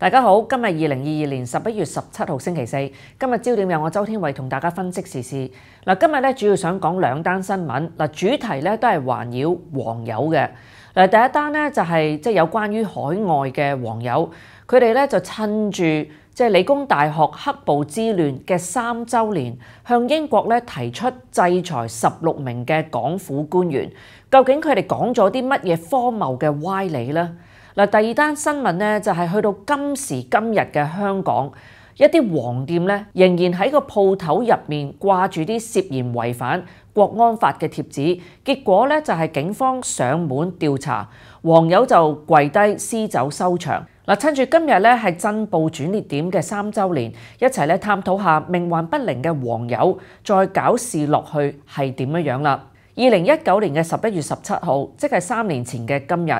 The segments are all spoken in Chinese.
大家好，今日二零二二年十一月十七号星期四。今日焦点由我周天伟同大家分析时事。嗱，今日咧主要想讲两单新闻。嗱，主题咧都系环绕黄友嘅。嗱，第一单咧就系即系有关于海外嘅黄友，佢哋咧就趁住即系理工大学黑暴之乱嘅三周年，向英国咧提出制裁十六名嘅港府官员。究竟佢哋讲咗啲乜嘢荒谬嘅歪理咧？嗱，第二單新聞咧，就係去到今時今日嘅香港，一啲黃店咧，仍然喺個鋪頭入面掛住啲涉嫌違反國安法嘅貼紙，結果咧就係警方上門調查，黃友就跪低撕走收場。嗱，趁住今日咧係《真報》轉捩點嘅三週年，一齊咧探討下命運不靈嘅黃友再搞事落去係點樣樣啦。二零一九年嘅十一月十七號，即係三年前嘅今日。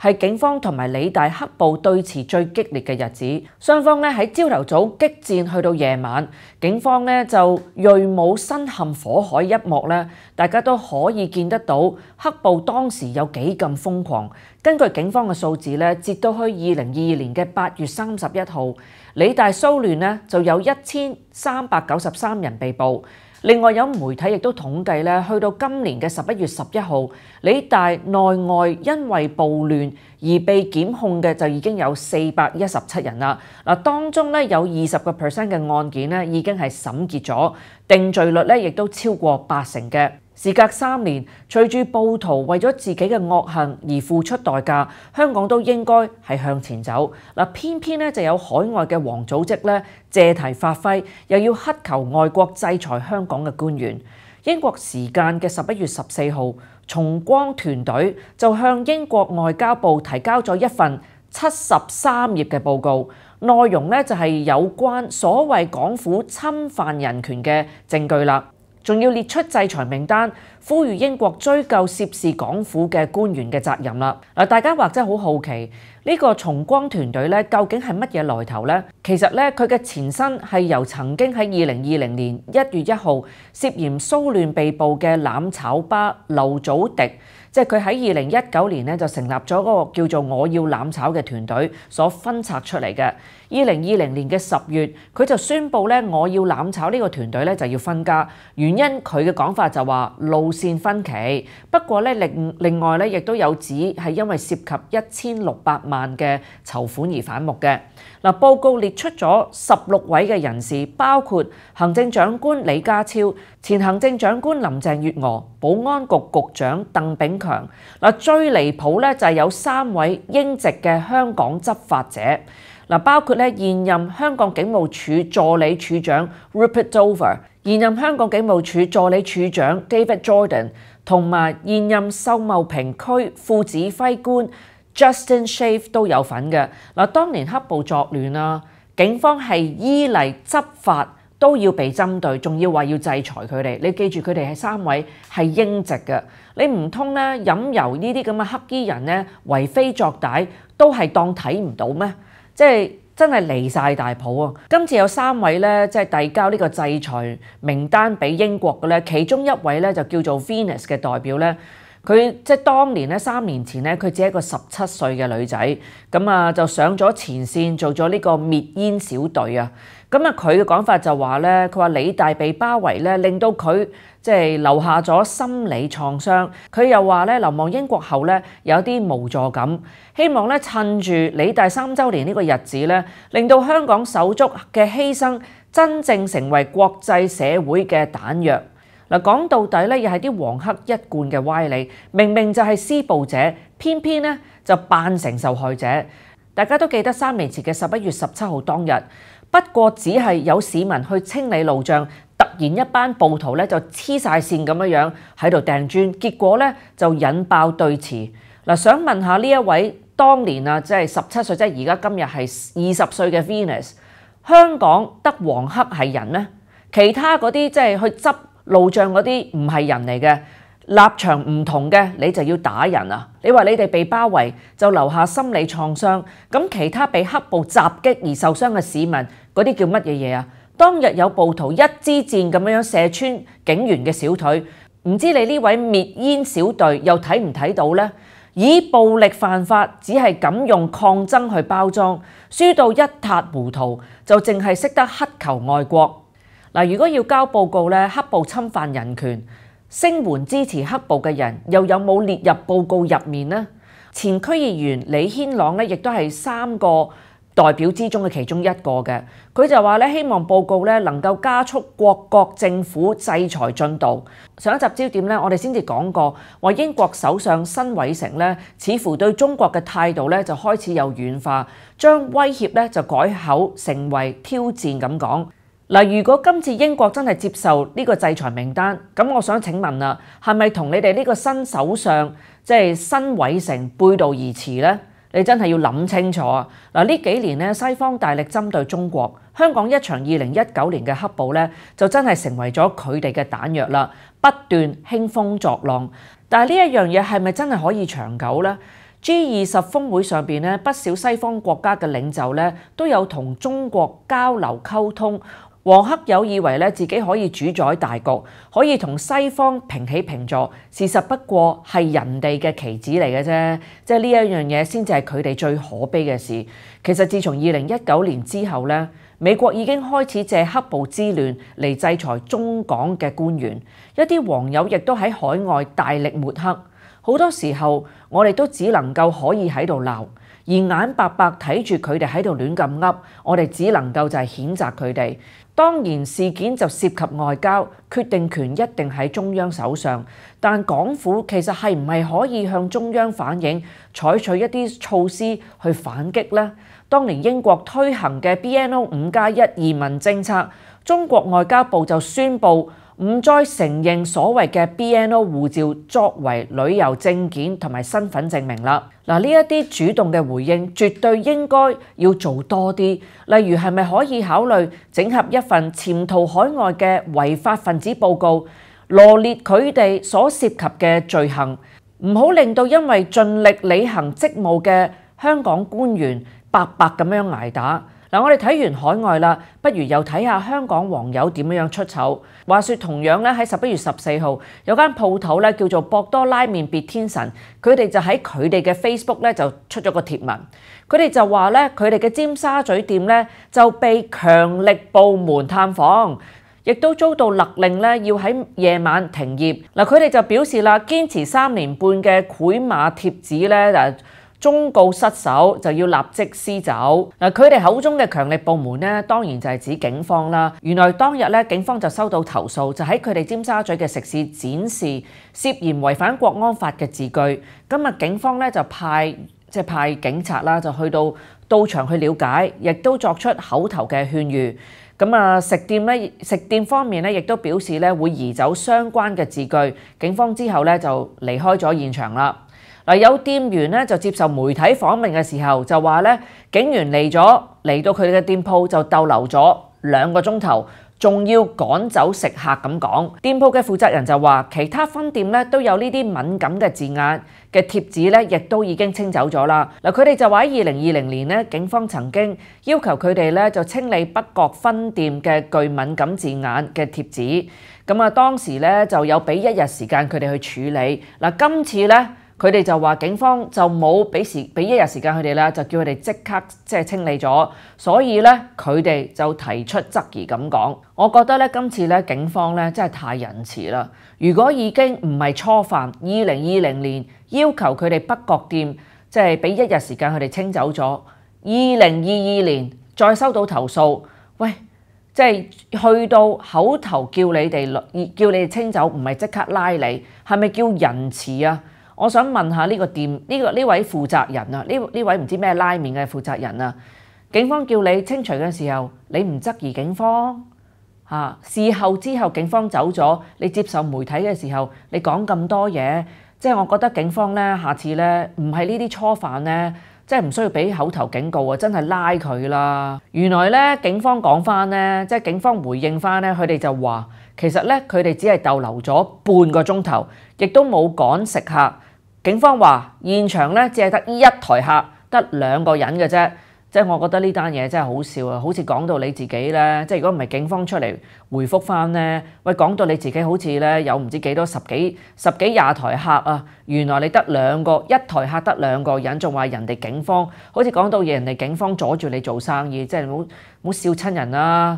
係警方同埋理大黑暴對峙最激烈嘅日子，雙方咧喺朝頭早激戰去到夜晚，警方咧就鋭武身陷火海一幕咧，大家都可以見得到黑暴當時有幾咁瘋狂。根據警方嘅數字咧，截到去二零二二年嘅八月三十一號，理大騷亂咧就有一千三百九十三人被捕。另外有媒體亦都統計咧，去到今年嘅十一月十一號，理大內外因為暴亂而被檢控嘅就已經有四百一十七人啦。嗱，當中咧有二十個 percent 嘅案件咧已經係審結咗，定罪率咧亦都超過八成嘅。事隔三年，隨住暴徒為咗自己嘅惡行而付出代價，香港都應該係向前走。嗱，偏偏咧就有海外嘅王組織咧，借題發揮，又要乞求外國制裁香港嘅官員。英國時間嘅十一月十四號，崇光團隊就向英國外交部提交咗一份七十三頁嘅報告，內容咧就係有關所謂港府侵犯人權嘅證據啦。仲要列出制裁名單，呼籲英國追究涉事港府嘅官員嘅責任啦！嗱，大家或者好好奇。呢個重光團隊咧，究竟係乜嘢來頭呢？其實咧，佢嘅前身係由曾經喺二零二零年一月一號涉嫌騷亂被捕嘅攬炒吧劉祖迪，即係佢喺二零一九年咧就成立咗嗰個叫做我要攬炒嘅團隊所分拆出嚟嘅。二零二零年嘅十月，佢就宣布咧我要攬炒呢個團隊咧就要分家，原因佢嘅講法就話路線分歧。不過咧另另外咧亦都有指係因為涉及一千六百萬。万嘅籌款而反目嘅嗱，報告列出咗十六位嘅人士，包括行政長官李家超、前行政長官林鄭月娥、保安局局長鄧炳強嗱，最離譜咧就係有三位英籍嘅香港執法者嗱，包括咧現任香港警務處助理處長 Rupert Dover、現任香港警務處助理處長 David Jordan 同埋現任秀茂平區副指揮官。Justin Sheaf 都有份嘅嗱，當年黑暴作亂啦，警方係依例執法都要被針對，仲要話要制裁佢哋。你記住佢哋係三位係英籍嘅，你唔通咧飲油呢啲咁嘅黑衣人咧為非作歹都係當睇唔到咩？即系真係離晒大譜啊！今次有三位呢，即系遞交呢個制裁名單俾英國嘅呢其中一位呢，就叫做 Venus 嘅代表呢。佢即係當年咧，三年前咧，佢只係一個十七歲嘅女仔，咁啊就上咗前線做咗呢個滅煙小隊啊。咁啊，佢嘅講法就話咧，佢話李大被包圍咧，令到佢即係留下咗心理創傷。佢又話咧，流亡英國後咧，有啲無助感。希望咧，趁住李大三週年呢個日子咧，令到香港手足嘅犧牲真正成為國際社會嘅彈藥。嗱，講到底咧，又係啲黃黑一貫嘅歪理，明明就係施暴者，偏偏咧就扮成受害者。大家都記得三年前嘅十一月十七號當日，不過只係有市民去清理路障，突然一班暴徒咧就黐晒線咁樣樣喺度掟磚，結果咧就引爆對峙。嗱，想問下呢一位當年啊，即係十七歲，即係而家今日係二十歲嘅 Venus，香港得黃黑係人咩？其他嗰啲即係去執。路障嗰啲唔係人嚟嘅，立場唔同嘅，你就要打人啊！你話你哋被包圍就留下心理創傷，咁其他被黑暴襲擊而受傷嘅市民嗰啲叫乜嘢嘢啊？當日有暴徒一支箭咁樣射穿警員嘅小腿，唔知你呢位滅煙小隊又睇唔睇到呢？以暴力犯法，只係敢用抗爭去包裝，輸到一塌糊塗，就淨係識得乞求外國。嗱，如果要交報告咧，黑暴侵犯人權，聲援支持黑暴嘅人又有冇列入報告入面呢？前區議員李軒朗咧，亦都係三個代表之中嘅其中一個嘅，佢就話咧，希望報告咧能夠加速國國政府制裁進度。上一集焦點咧，我哋先至講過，話英國首相辛偉成咧，似乎對中國嘅態度咧就開始有軟化，將威脅咧就改口成為挑戰咁講。嗱，如果今次英國真係接受呢個制裁名單，咁我想請問啦，係咪同你哋呢個新首相即係新委成背道而馳呢？你真係要諗清楚。啊！嗱，呢幾年咧，西方大力針對中國，香港一場二零一九年嘅黑暴咧，就真係成為咗佢哋嘅彈藥啦，不斷興風作浪。但係呢一樣嘢係咪真係可以長久呢 g 二十峰會上邊咧，不少西方國家嘅領袖咧都有同中國交流溝通。黄克友以为咧自己可以主宰大局，可以同西方平起平坐，事实不过系人哋嘅棋子嚟嘅啫。即系呢一样嘢，先至系佢哋最可悲嘅事。其实自从二零一九年之后咧，美国已经开始借黑暴之乱嚟制裁中港嘅官员，一啲黄友亦都喺海外大力抹黑。好多时候我哋都只能够可以喺度闹，而眼白白睇住佢哋喺度乱咁噏，我哋只能够就系谴责佢哋。當然事件就涉及外交，決定權一定喺中央手上，但港府其實係唔係可以向中央反映，採取一啲措施去反擊呢？當年英國推行嘅 BNO 五加一移民政策，中國外交部就宣布。唔再承認所謂嘅 BNO 護照作為旅遊證件同埋身份證明啦。嗱，呢一啲主動嘅回應，絕對應該要做多啲。例如係咪可以考慮整合一份潛逃海外嘅違法分子報告，羅列佢哋所涉及嘅罪行，唔好令到因為盡力履行職務嘅香港官員白白咁樣挨打。嗱，我哋睇完海外啦，不如又睇下香港黃友點樣出丑。話說同樣咧，喺十一月十四號有間鋪頭咧，叫做博多拉麵別天神，佢哋就喺佢哋嘅 Facebook 咧就出咗個貼文，佢哋就話咧佢哋嘅尖沙咀店咧就被強力部門探訪，亦都遭到勒令咧要喺夜晚停業。嗱，佢哋就表示啦，堅持三年半嘅繪馬貼紙咧。忠告失守就要立即撕走嗱，佢哋口中嘅強力部門咧，當然就係指警方啦。原來當日咧，警方就收到投訴，就喺佢哋尖沙咀嘅食肆展示涉嫌違反國安法嘅字句。今日警方咧就派即係派警察啦，就去到到場去了解，亦都作出口頭嘅勸喻。咁啊，食店咧食店方面咧，亦都表示咧會移走相關嘅字句。警方之後咧就離開咗現場啦。嗱，有店員咧就接受媒體訪問嘅時候就話咧，警員嚟咗，嚟到佢哋嘅店鋪就逗留咗兩個鐘頭，仲要趕走食客咁講。店鋪嘅負責人就話，其他分店咧都有呢啲敏感嘅字眼嘅貼紙咧，亦都已經清走咗啦。嗱，佢哋就話喺二零二零年咧，警方曾經要求佢哋咧就清理北角分店嘅具敏感字眼嘅貼紙。咁啊，當時咧就有俾一日時間佢哋去處理。嗱，今次咧。佢哋就話，警方就冇俾時俾一日時間佢哋啦，就叫佢哋即刻即係清理咗，所以咧佢哋就提出質疑咁講。我覺得咧，今次咧警方咧真係太仁慈啦。如果已經唔係初犯，二零二零年要求佢哋北角店即係俾一日時間佢哋清走咗，二零二二年再收到投訴，喂，即係去到口頭叫你哋叫你哋清走，唔係即刻拉你，係咪叫仁慈啊？我想問下呢個店呢個呢位負責人啊，呢呢位唔知咩拉麵嘅負責人啊，警方叫你清除嘅時候，你唔質疑警方嚇？事後之後，警方走咗，你接受媒體嘅時候，你講咁多嘢，即係我覺得警方咧，下次咧唔係呢啲初犯咧，即係唔需要俾口頭警告啊，真係拉佢啦。原來咧，警方講翻咧，即係警方回應翻咧，佢哋就話其實咧，佢哋只係逗留咗半個鐘頭，亦都冇趕食客。警方話現場咧，只係得一台客，得兩個人嘅啫。即係我覺得呢單嘢真係好笑啊！好似講到你自己咧，即係如果唔係警方出嚟回覆翻咧，喂，講到你自己好似咧有唔知幾多十幾十幾廿台客啊！原來你得兩個一台客得兩個人，仲話人哋警方好似講到人哋警方阻住你做生意，即係唔好好笑親人啦。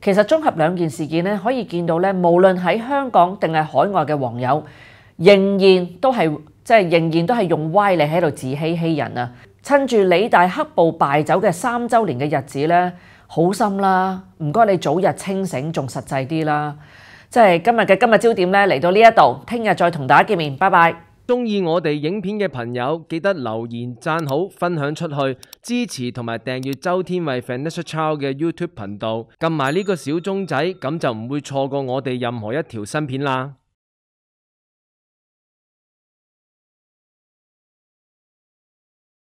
其實綜合兩件事件咧，可以見到咧，無論喺香港定係海外嘅網友，仍然都係。即系仍然都系用歪理喺度自欺欺人啊！趁住李大黑暴敗走嘅三週年嘅日子咧，好心啦，唔该你早日清醒，仲實際啲啦！即系今日嘅今日焦點咧，嚟到呢一度，聽日再同大家見面，拜拜！中意我哋影片嘅朋友，記得留言讚好、分享出去、支持同埋訂閱周天慧 f i n i s h c Chow 嘅 YouTube 頻道，撳埋呢個小鐘仔，咁就唔會錯過我哋任何一條新片啦！